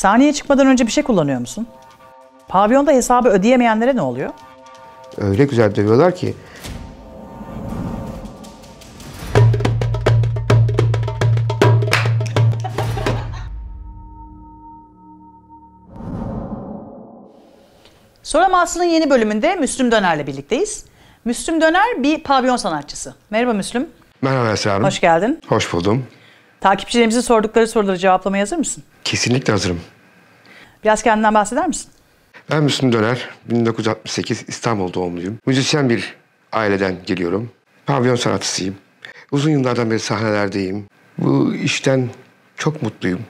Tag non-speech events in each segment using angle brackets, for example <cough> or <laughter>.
Sahneye çıkmadan önce bir şey kullanıyor musun? Pavyonda hesabı ödeyemeyenlere ne oluyor? Öyle güzel dövüyorlar ki. Aslı'nın yeni bölümünde Müslüm Döner'le birlikteyiz. Müslüm Döner bir pavyon sanatçısı. Merhaba Müslüm. Merhaba Esra Hanım. Hoş geldin. Hoş buldum. Takipçilerimizin sordukları soruları cevaplamaya hazır mısın? Kesinlikle hazırım. Biraz kendinden bahseder misin? Ben Müslüm Döner, 1968 İstanbul doğumluyum. Müzisyen bir aileden geliyorum. Pavyon sanatçısıyım. Uzun yıllardan beri sahnelerdeyim. Bu işten çok mutluyum.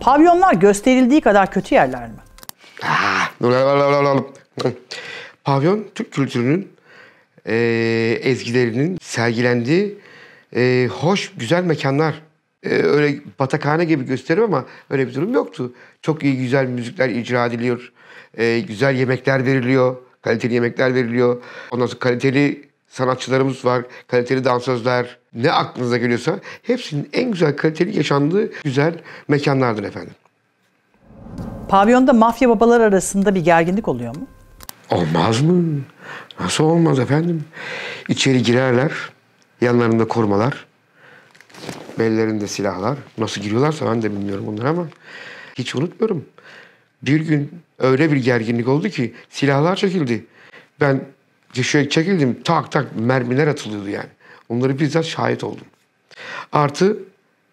Pavyonlar gösterildiği kadar kötü yerler mi? Ah, Pavyon Türk kültürünün e, ezgilerinin sergilendiği e, hoş, güzel mekanlar. E, öyle batakhane gibi gösterim ama öyle bir durum yoktu. Çok iyi güzel müzikler icra ediliyor. E, güzel yemekler veriliyor. Kaliteli yemekler veriliyor. Ondan sonra kaliteli sanatçılarımız var. Kaliteli dansözler. Ne aklınıza geliyorsa hepsinin en güzel kaliteli yaşandığı güzel mekanlardır efendim. Pavyonda mafya babalar arasında bir gerginlik oluyor mu? Olmaz mı? Nasıl olmaz efendim? İçeri girerler. Yanlarında korumalar, bellerinde silahlar. Nasıl giriyorlarsa ben de bilmiyorum onları ama hiç unutmuyorum. Bir gün öyle bir gerginlik oldu ki silahlar çekildi. Ben şöyle çekildim tak tak mermiler atılıyordu yani. Onları bizzat şahit oldum. Artı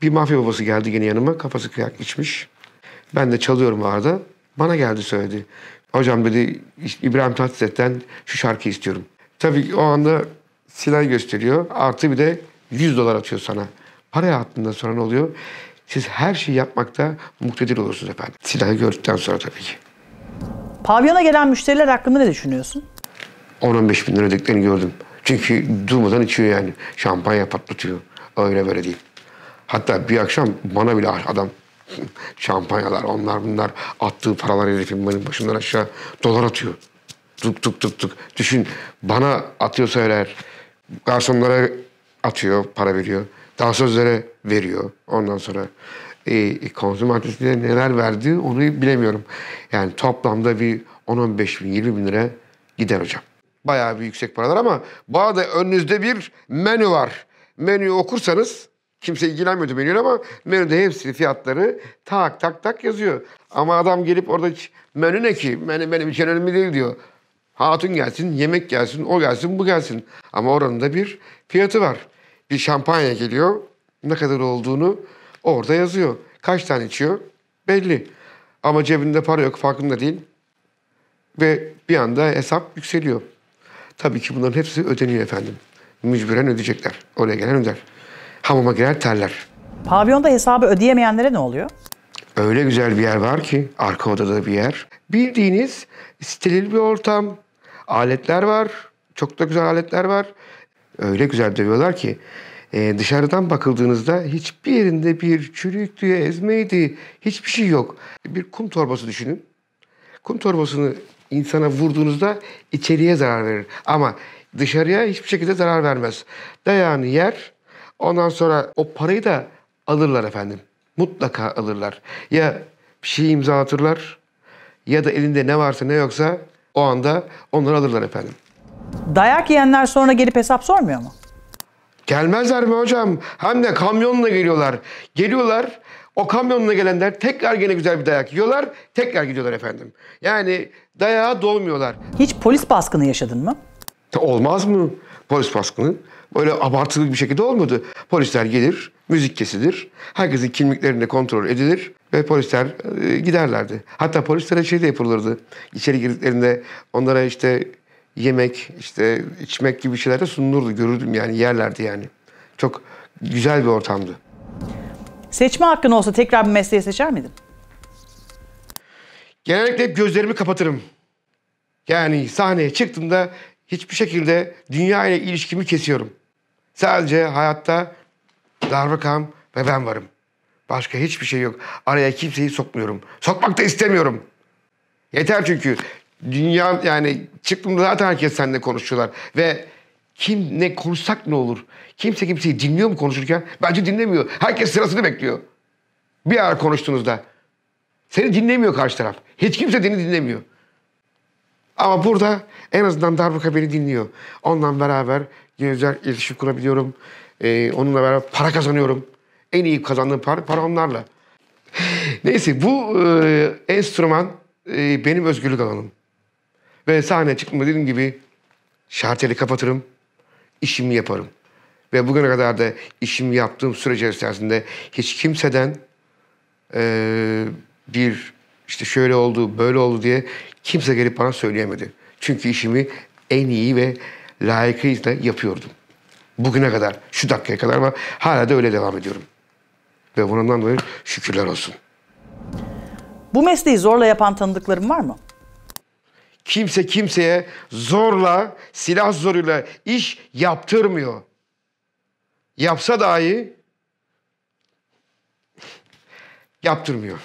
bir mafya babası geldi yine yanıma kafası kıyak içmiş. Ben de çalıyorum arada. Bana geldi söyledi. Hocam dedi İbrahim Tatlıses'ten şu şarkı istiyorum. Tabii o anda silah gösteriyor. Artı bir de 100 dolar atıyor sana. Paraya attığında sonra ne oluyor? Siz her şeyi yapmakta muktedir olursunuz efendim. Silahı gördükten sonra tabii ki. Pavyona gelen müşteriler hakkında ne düşünüyorsun? 10-15 bin lira ödediklerini gördüm. Çünkü durmadan içiyor yani. Şampanya patlatıyor. Öyle böyle değil. Hatta bir akşam bana bile adam <laughs> şampanyalar onlar bunlar attığı paralar herifin benim başımdan aşağı dolar atıyor. Tuk tuk tuk tuk. Düşün bana atıyorsa eğer garsonlara atıyor, para veriyor. Dansözlere veriyor. Ondan sonra e, e konsum adresine neler verdi onu bilemiyorum. Yani toplamda bir 10-15 bin, 20 bin lira gider hocam. Bayağı bir yüksek paralar ama bu arada önünüzde bir menü var. Menüyü okursanız kimse ilgilenmiyordu menüyle ama menüde hepsini fiyatları tak tak tak yazıyor. Ama adam gelip orada menü ne ki? menü benim için önemli değil diyor. Hatun gelsin, yemek gelsin, o gelsin, bu gelsin. Ama oranın da bir fiyatı var. Bir şampanya geliyor. Ne kadar olduğunu orada yazıyor. Kaç tane içiyor belli. Ama cebinde para yok, farkında değil. Ve bir anda hesap yükseliyor. Tabii ki bunların hepsi ödeniyor efendim. Mücburen ödeyecekler. Oraya gelen öder. Hamama girer terler. Pavyonda hesabı ödeyemeyenlere ne oluyor? Öyle güzel bir yer var ki arka odada bir yer. Bildiğiniz steril bir ortam, Aletler var. Çok da güzel aletler var. Öyle güzel dövüyorlar ki e, dışarıdan bakıldığınızda hiçbir yerinde bir çürüktü, ezmeydi, hiçbir şey yok. Bir kum torbası düşünün. Kum torbasını insana vurduğunuzda içeriye zarar verir. Ama dışarıya hiçbir şekilde zarar vermez. Dayağını yer, ondan sonra o parayı da alırlar efendim. Mutlaka alırlar. Ya bir şey imzalatırlar ya da elinde ne varsa ne yoksa o anda onları alırlar efendim. Dayak yiyenler sonra gelip hesap sormuyor mu? Gelmezler mi hocam? Hem de kamyonla geliyorlar. Geliyorlar, o kamyonla gelenler tekrar gene güzel bir dayak yiyorlar, tekrar gidiyorlar efendim. Yani dayağa dolmuyorlar. Hiç polis baskını yaşadın mı? Olmaz mı polis baskını? Böyle abartılı bir şekilde olmadı. Polisler gelir, müzik kesilir, herkesin kimliklerini kontrol edilir. Ve polisler e, giderlerdi. Hatta polislere şey de yapılırdı. İçeri girdiklerinde onlara işte yemek, işte içmek gibi şeyler de sunulurdu. Görürdüm yani yerlerdi yani. Çok güzel bir ortamdı. Seçme hakkın olsa tekrar bir mesleği seçer miydin? Genellikle hep gözlerimi kapatırım. Yani sahneye çıktığımda hiçbir şekilde dünya ile ilişkimi kesiyorum. Sadece hayatta darbakam ve ben varım. Başka hiçbir şey yok. Araya kimseyi sokmuyorum. Sokmak da istemiyorum. Yeter çünkü. Dünya yani çıktığımda zaten herkes seninle konuşuyorlar. Ve kim ne konuşsak ne olur? Kimse kimseyi dinliyor mu konuşurken? Bence dinlemiyor. Herkes sırasını bekliyor. Bir ara konuştuğunuzda. Seni dinlemiyor karşı taraf. Hiç kimse seni dinlemiyor. Ama burada en azından darbuka beni dinliyor. Onunla beraber güzel iletişim kurabiliyorum. Ee, onunla beraber para kazanıyorum. En iyi kazandığım para, para onlarla. Neyse bu e, enstrüman e, benim özgürlük alanım. Ve sahne çıkma dediğim gibi şarteli kapatırım, işimi yaparım. Ve bugüne kadar da işimi yaptığım sürece içerisinde hiç kimseden e, bir işte şöyle oldu, böyle oldu diye kimse gelip bana söyleyemedi. Çünkü işimi en iyi ve layıkıyla yapıyordum. Bugüne kadar, şu dakikaya kadar ama hala da öyle devam ediyorum. Ve bundan dolayı şükürler olsun. Bu mesleği zorla yapan tanıdıklarım var mı? Kimse kimseye zorla, silah zoruyla iş yaptırmıyor. Yapsa dahi yaptırmıyor.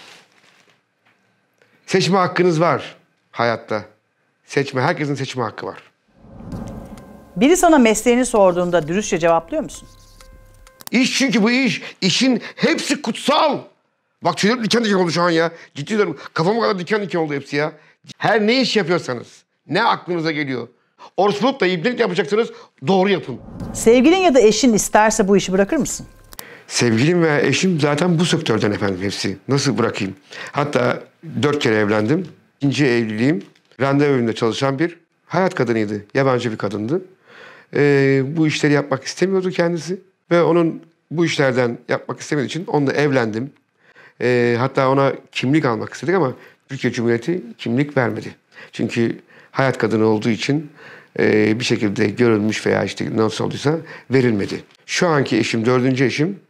Seçme hakkınız var hayatta. Seçme, herkesin seçme hakkı var. Biri sana mesleğini sorduğunda dürüstçe cevaplıyor musun? İş çünkü bu iş. işin hepsi kutsal. Bak tüylerim diken diken oldu şu an ya. Ciddi diyorum. Kafama kadar diken diken oldu hepsi ya. Her ne iş yapıyorsanız, ne aklınıza geliyor. Oruçluluk da iblilik yapacaksanız doğru yapın. Sevgilin ya da eşin isterse bu işi bırakır mısın? Sevgilim ve eşim zaten bu sektörden efendim hepsi. Nasıl bırakayım? Hatta dört kere evlendim. İkinci evliliğim randevu çalışan bir hayat kadınıydı. Yabancı bir kadındı. Ee, bu işleri yapmak istemiyordu kendisi. Ve onun bu işlerden yapmak istemediği için onunla evlendim. E, hatta ona kimlik almak istedik ama Türkiye Cumhuriyeti kimlik vermedi. Çünkü hayat kadını olduğu için e, bir şekilde görülmüş veya işte nasıl olduysa verilmedi. Şu anki eşim, dördüncü eşim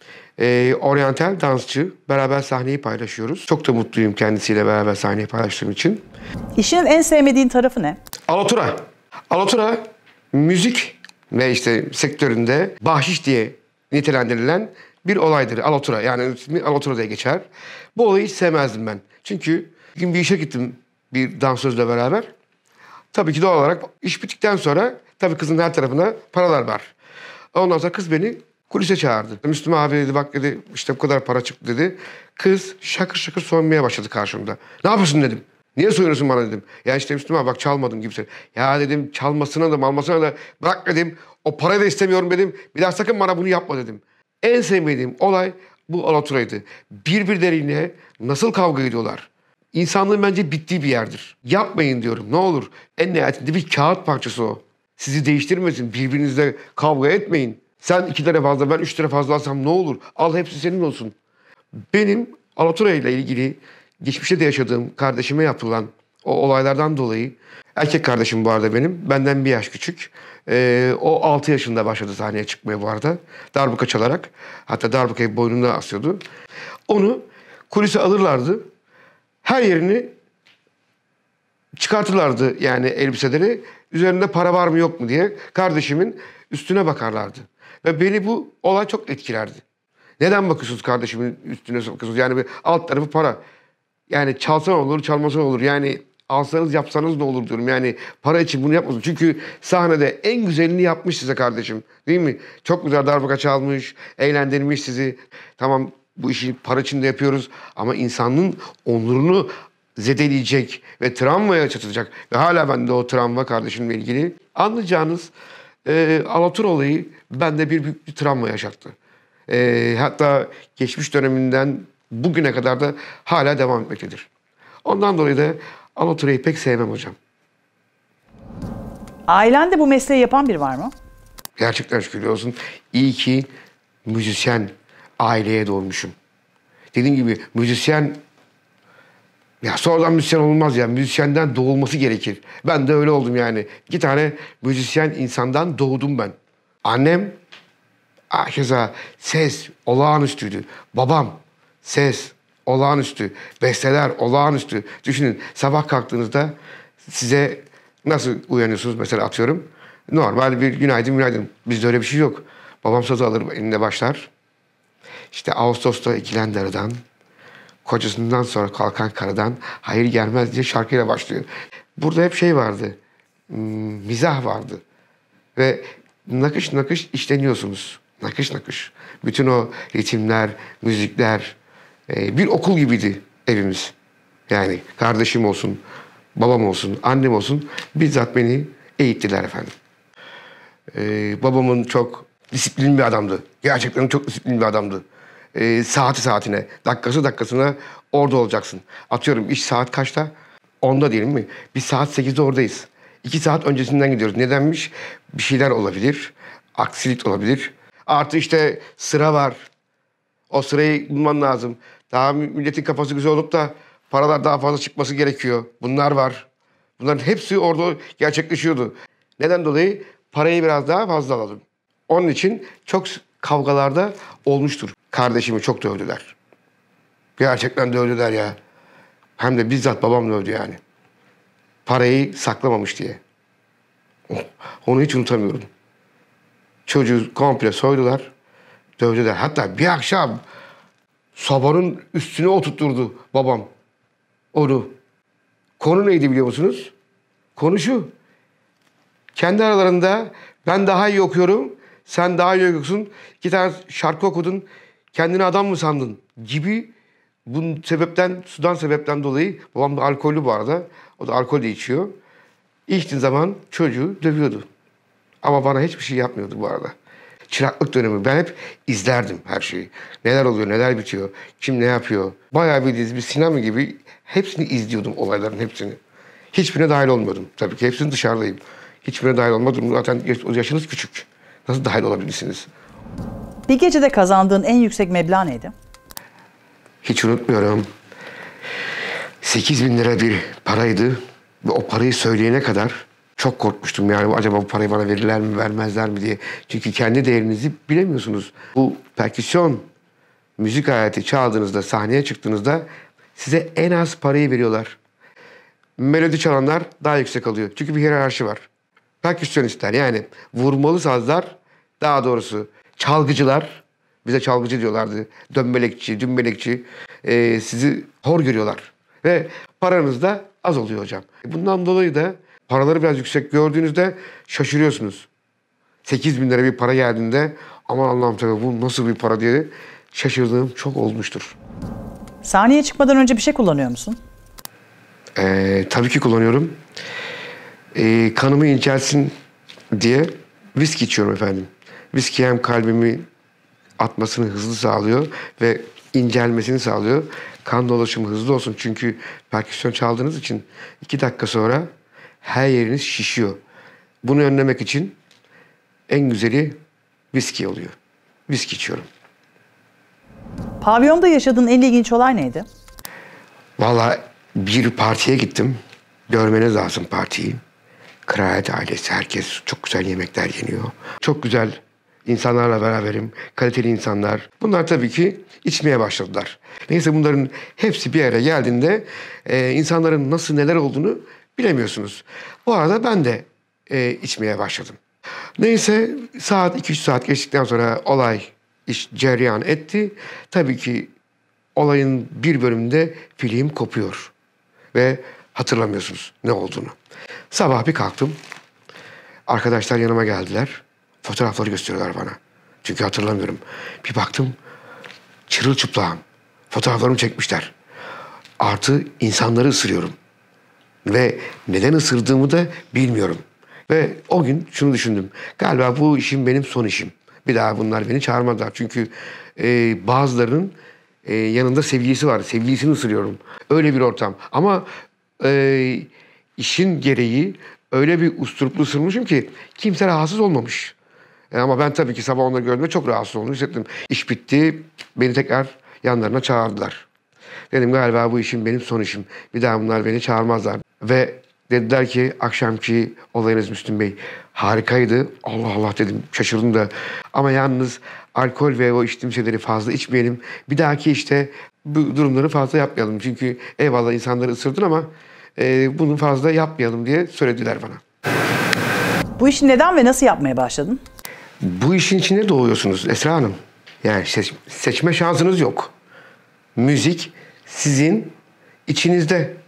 e, oryantal dansçı. Beraber sahneyi paylaşıyoruz. Çok da mutluyum kendisiyle beraber sahneyi paylaştığım için. İşin en sevmediğin tarafı ne? Alatura. Alatura müzik ve işte sektöründe bahşiş diye nitelendirilen bir olaydır. Alatura yani ismi Alatura diye geçer. Bu olayı hiç sevmezdim ben. Çünkü gün bir işe gittim bir dansözle beraber. Tabii ki doğal olarak iş bittikten sonra tabii kızın her tarafına paralar var. Ondan sonra kız beni kulise çağırdı. Müslüm abi dedi bak dedi işte bu kadar para çıktı dedi. Kız şakır şakır soymaya başladı karşımda. Ne yapıyorsun dedim. Niye soruyorsun bana dedim. Ya işte Müslüman bak çalmadım gibi Ya dedim çalmasına da malmasına da bırak dedim. O parayı da istemiyorum dedim. Bir daha sakın bana bunu yapma dedim. En sevmediğim olay bu alaturaydı. Birbirleriyle nasıl kavga ediyorlar? İnsanlığın bence bittiği bir yerdir. Yapmayın diyorum ne olur. En nihayetinde bir kağıt parçası o. Sizi değiştirmesin. Birbirinizle kavga etmeyin. Sen iki tane fazla ben üç tane fazla alsam ne olur? Al hepsi senin olsun. Benim alaturayla ilgili geçmişte de yaşadığım kardeşime yapılan o olaylardan dolayı erkek kardeşim bu arada benim benden bir yaş küçük. Ee, o 6 yaşında başladı sahneye çıkmaya bu arada. Darbuka çalarak hatta darbukayı boynuna asıyordu. Onu kulise alırlardı. Her yerini çıkartırlardı yani elbiseleri. Üzerinde para var mı yok mu diye kardeşimin üstüne bakarlardı. Ve beni bu olay çok etkilerdi. Neden bakıyorsunuz kardeşimin üstüne bakıyorsunuz? Yani bir alt tarafı para. Yani çalsan olur, çalmasan olur. Yani alsanız yapsanız da olur diyorum. Yani para için bunu yapmasın. Çünkü sahnede en güzelini yapmış size kardeşim. Değil mi? Çok güzel darbuka çalmış, eğlendirmiş sizi. Tamam bu işi para için de yapıyoruz ama insanın onurunu zedeleyecek ve travmaya çatacak. Ve hala bende o travma kardeşimle ilgili. Anlayacağınız e, Alatur olayı bende bir büyük bir travma yaşattı. E, hatta geçmiş döneminden bugüne kadar da hala devam etmektedir. Ondan dolayı da Alatura'yı pek sevmem hocam. Ailende bu mesleği yapan bir var mı? Gerçekten şükür olsun. İyi ki müzisyen aileye doğmuşum. Dediğim gibi müzisyen ya sonradan müzisyen olmaz ya. Müzisyenden doğulması gerekir. Ben de öyle oldum yani. İki tane müzisyen insandan doğdum ben. Annem Akeza ses olağanüstüydü. Babam ses olağanüstü, besteler olağanüstü. Düşünün sabah kalktığınızda size nasıl uyanıyorsunuz mesela atıyorum. Normal bir günaydın günaydın. Bizde öyle bir şey yok. Babam sazı alır elinde başlar. İşte Ağustos'ta ikilendi aradan. Kocasından sonra kalkan karadan hayır gelmez diye şarkıyla başlıyor. Burada hep şey vardı. Hmm, mizah vardı. Ve nakış nakış işleniyorsunuz. Nakış nakış. Bütün o ritimler, müzikler, ee, bir okul gibiydi evimiz. Yani kardeşim olsun, babam olsun, annem olsun bizzat beni eğittiler efendim. E, babamın çok disiplinli bir adamdı. Gerçekten çok disiplinli bir adamdı. E, saati saatine, dakikası dakikasına orada olacaksın. Atıyorum iş saat kaçta? Onda değil mi? Biz saat 8'de oradayız. İki saat öncesinden gidiyoruz. Nedenmiş? Bir şeyler olabilir. Aksilik olabilir. Artı işte sıra var. O sırayı bulman lazım. Daha milletin kafası güzel olup da paralar daha fazla çıkması gerekiyor. Bunlar var. Bunların hepsi orada gerçekleşiyordu. Neden dolayı? Parayı biraz daha fazla alalım. Onun için çok kavgalarda olmuştur. Kardeşimi çok dövdüler. Gerçekten dövdüler ya. Hem de bizzat babam dövdü yani. Parayı saklamamış diye. Onu hiç unutamıyorum. Çocuğu komple soydular, dövdüler. Hatta bir akşam Sabanın üstüne oturtturdu babam onu. Konu neydi biliyor musunuz? Konu şu. Kendi aralarında ben daha iyi okuyorum, sen daha iyi okuyorsun. İki tane şarkı okudun, kendini adam mı sandın gibi bunun sebepten, sudan sebepten dolayı babam da alkollü bu arada. O da alkol de içiyor. İçtiği zaman çocuğu dövüyordu. Ama bana hiçbir şey yapmıyordu bu arada çıraklık dönemi. Ben hep izlerdim her şeyi. Neler oluyor, neler bitiyor, kim ne yapıyor. Bayağı bildiğiniz bir sinema gibi hepsini izliyordum olayların hepsini. Hiçbirine dahil olmuyordum tabii ki. hepsinin dışarıdayım. Hiçbirine dahil olmadım. Zaten yaşınız küçük. Nasıl dahil olabilirsiniz? Bir gecede kazandığın en yüksek meblağ neydi? Hiç unutmuyorum. 8 bin lira bir paraydı ve o parayı söyleyene kadar çok korkmuştum yani acaba bu parayı bana verirler mi vermezler mi diye. Çünkü kendi değerinizi bilemiyorsunuz. Bu perküsyon müzik aleti çaldığınızda, sahneye çıktığınızda size en az parayı veriyorlar. Melodi çalanlar daha yüksek alıyor. Çünkü bir hiyerarşi var. Perküsyonistler yani vurmalı sazlar daha doğrusu çalgıcılar bize çalgıcı diyorlardı. dönmelekçi, dümbelekçi e, sizi hor görüyorlar. Ve paranız da az oluyor hocam. Bundan dolayı da paraları biraz yüksek gördüğünüzde şaşırıyorsunuz. 8 bin lira bir para geldiğinde aman Allah'ım tabii bu nasıl bir para diye şaşırdığım çok olmuştur. Sahneye çıkmadan önce bir şey kullanıyor musun? Ee, tabii ki kullanıyorum. Ee, kanımı incelsin diye viski içiyorum efendim. Viski hem kalbimi atmasını hızlı sağlıyor ve incelmesini sağlıyor. Kan dolaşımı hızlı olsun çünkü perküsyon çaldığınız için iki dakika sonra her yeriniz şişiyor. Bunu önlemek için en güzeli viski oluyor. Viski içiyorum. Pavyonda yaşadığın en ilginç olay neydi? Valla bir partiye gittim. Görmeniz lazım partiyi. Kraliyet ailesi, herkes çok güzel yemekler yeniyor. Çok güzel insanlarla beraberim, kaliteli insanlar. Bunlar tabii ki içmeye başladılar. Neyse bunların hepsi bir araya geldiğinde e, insanların nasıl neler olduğunu Bilemiyorsunuz. Bu arada ben de e, içmeye başladım. Neyse saat 2-3 saat geçtikten sonra olay iş cereyan etti. Tabii ki olayın bir bölümünde film kopuyor. Ve hatırlamıyorsunuz ne olduğunu. Sabah bir kalktım. Arkadaşlar yanıma geldiler. Fotoğrafları gösteriyorlar bana. Çünkü hatırlamıyorum. Bir baktım çırılçıplağım. Fotoğraflarımı çekmişler. Artı insanları ısırıyorum. Ve neden ısırdığımı da bilmiyorum. Ve o gün şunu düşündüm. Galiba bu işim benim son işim. Bir daha bunlar beni çağırmadılar. Çünkü e, bazılarının e, yanında sevgilisi var. Sevgilisini ısırıyorum. Öyle bir ortam. Ama e, işin gereği öyle bir usturuplu ısırmışım ki kimse rahatsız olmamış. E, ama ben tabii ki sabah onları gördüğümde çok rahatsız olduğunu hissettim. İş bitti. Beni tekrar yanlarına çağırdılar. Dedim galiba bu işim benim son işim. Bir daha bunlar beni çağırmazlar. Ve dediler ki akşamki olayınız Müslüm Bey harikaydı. Allah Allah dedim şaşırdım da. Ama yalnız alkol ve o içtiğim şeyleri fazla içmeyelim. Bir dahaki işte bu durumları fazla yapmayalım. Çünkü eyvallah insanları ısırdın ama e, bunu fazla yapmayalım diye söylediler bana. Bu işi neden ve nasıl yapmaya başladın? Bu işin içine doğuyorsunuz Esra Hanım. Yani seç, seçme şansınız yok. Müzik sizin içinizde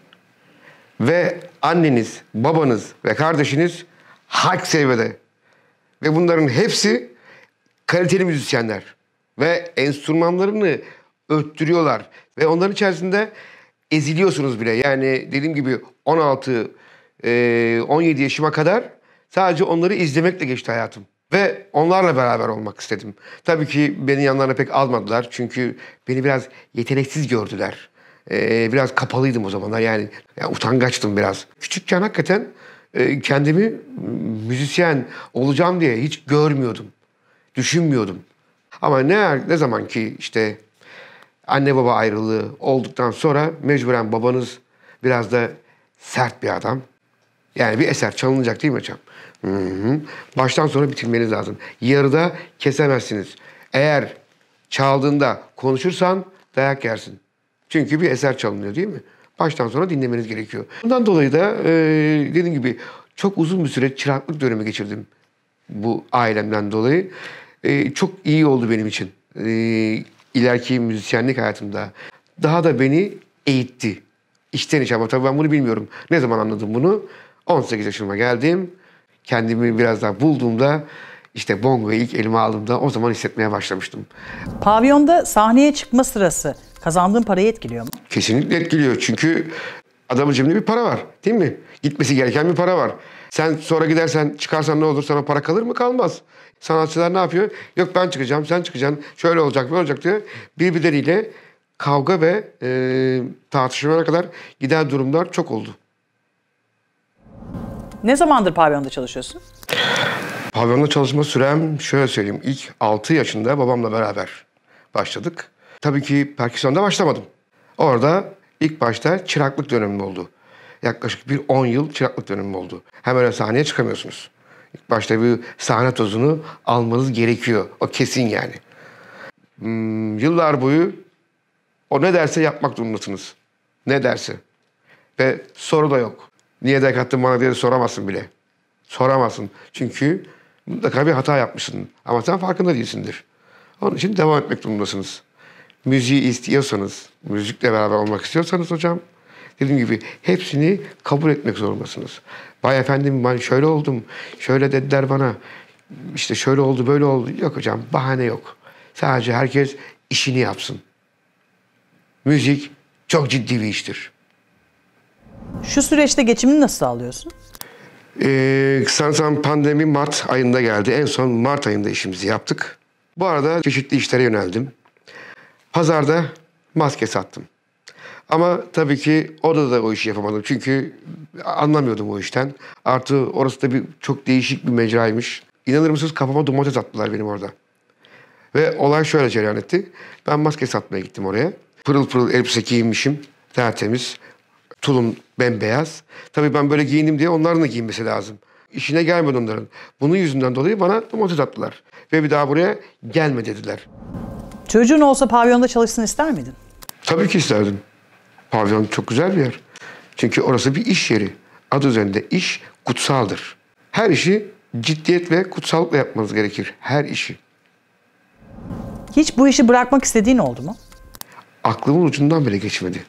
ve anneniz, babanız ve kardeşiniz halk seviyede. Ve bunların hepsi kaliteli müzisyenler. Ve enstrümanlarını öttürüyorlar. Ve onların içerisinde eziliyorsunuz bile. Yani dediğim gibi 16, 17 e, yaşıma kadar sadece onları izlemekle geçti hayatım. Ve onlarla beraber olmak istedim. Tabii ki beni yanlarına pek almadılar. Çünkü beni biraz yeteneksiz gördüler e, biraz kapalıydım o zamanlar. Yani, yani utangaçtım biraz. Küçükken hakikaten e, kendimi müzisyen olacağım diye hiç görmüyordum. Düşünmüyordum. Ama ne ne zaman ki işte anne baba ayrılığı olduktan sonra mecburen babanız biraz da sert bir adam. Yani bir eser çalınacak değil mi hocam? Hı hı. Baştan sonra bitirmeniz lazım. Yarıda kesemezsiniz. Eğer çaldığında konuşursan dayak yersin. Çünkü bir eser çalınıyor değil mi? Baştan sona dinlemeniz gerekiyor. Bundan dolayı da e, dediğim gibi çok uzun bir süre çıraklık dönemi geçirdim bu ailemden dolayı. E, çok iyi oldu benim için. E, ileriki müzisyenlik hayatımda. Daha da beni eğitti. İçten içe ama tabii ben bunu bilmiyorum. Ne zaman anladım bunu? 18 yaşıma geldim. Kendimi biraz daha bulduğumda işte bongoyu ilk elime aldığımda o zaman hissetmeye başlamıştım. Pavyonda sahneye çıkma sırası kazandığın parayı etkiliyor mu? Kesinlikle etkiliyor çünkü adamın cebinde bir para var değil mi? Gitmesi gereken bir para var. Sen sonra gidersen çıkarsan ne olur sana para kalır mı? Kalmaz. Sanatçılar ne yapıyor? Yok ben çıkacağım, sen çıkacaksın, şöyle olacak, böyle olacak diyor. Birbirleriyle kavga ve e, tartışmalara kadar giden durumlar çok oldu. Ne zamandır pavyonda çalışıyorsun? Pavyonda çalışma sürem şöyle söyleyeyim. İlk 6 yaşında babamla beraber başladık. Tabii ki perküsyonda başlamadım. Orada ilk başta çıraklık dönemim oldu. Yaklaşık bir 10 yıl çıraklık dönemim oldu. Hem öyle sahneye çıkamıyorsunuz. İlk başta bir sahne tozunu almanız gerekiyor. O kesin yani. Hmm, yıllar boyu o ne derse yapmak durumundasınız. Ne derse. Ve soru da yok. Niye de bana diye soramazsın bile. Soramazsın. Çünkü mutlaka bir hata yapmışsın. Ama sen farkında değilsindir. Onun için devam etmek durumundasınız müziği istiyorsanız, müzikle beraber olmak istiyorsanız hocam dediğim gibi hepsini kabul etmek zorundasınız. Vay efendim ben şöyle oldum, şöyle dediler bana, işte şöyle oldu, böyle oldu. Yok hocam bahane yok. Sadece herkes işini yapsın. Müzik çok ciddi bir iştir. Şu süreçte geçimini nasıl sağlıyorsun? Ee, sanırsam pandemi Mart ayında geldi. En son Mart ayında işimizi yaptık. Bu arada çeşitli işlere yöneldim. Pazarda maske sattım. Ama tabii ki orada da o işi yapamadım. Çünkü anlamıyordum o işten. Artı orası da bir çok değişik bir mecraymış. İnanır mısınız kafama domates attılar benim orada. Ve olay şöyle cereyan etti. Ben maske satmaya gittim oraya. Pırıl pırıl elbise giymişim Tertemiz. Tulum bembeyaz. Tabii ben böyle giyindim diye onların da giyinmesi lazım. İşine gelmedi onların. Bunun yüzünden dolayı bana domates attılar. Ve bir daha buraya gelme dediler. Çocuğun olsa pavyonda çalışsın ister miydin? Tabii ki isterdim. Pavyon çok güzel bir yer. Çünkü orası bir iş yeri. Adı üzerinde iş kutsaldır. Her işi ciddiyet ve kutsallıkla yapmanız gerekir. Her işi. Hiç bu işi bırakmak istediğin oldu mu? Aklımın ucundan bile geçmedi.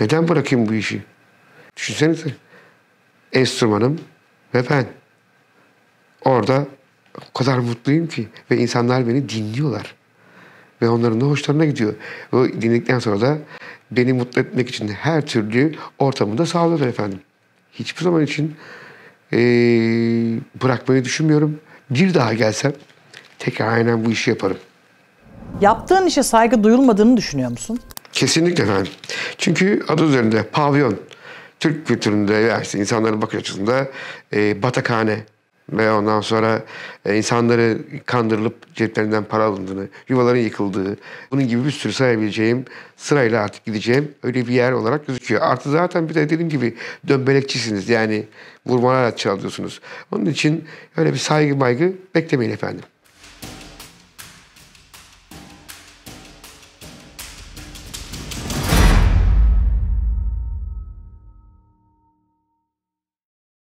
Neden bırakayım bu işi? Düşünsenize. Enstrümanım ve ben. Orada o kadar mutluyum ki ve insanlar beni dinliyorlar. Ve onların da hoşlarına gidiyor. Ve dinledikten sonra da beni mutlu etmek için her türlü ortamı da sağlıyorlar efendim. Hiçbir zaman için e, bırakmayı düşünmüyorum. Bir daha gelsem tekrar aynen bu işi yaparım. Yaptığın işe saygı duyulmadığını düşünüyor musun? Kesinlikle efendim. Çünkü adı üzerinde pavyon. Türk kültüründe yani işte insanların bakış açısında e, batakhane ve ondan sonra e, insanları kandırılıp ceplerinden para alındığını, yuvaların yıkıldığı, bunun gibi bir sürü sayabileceğim, sırayla artık gideceğim öyle bir yer olarak gözüküyor. Artı zaten bir de dediğim gibi dönbelekçisiniz yani vurmalar çalıyorsunuz. Onun için öyle bir saygı baygı beklemeyin efendim.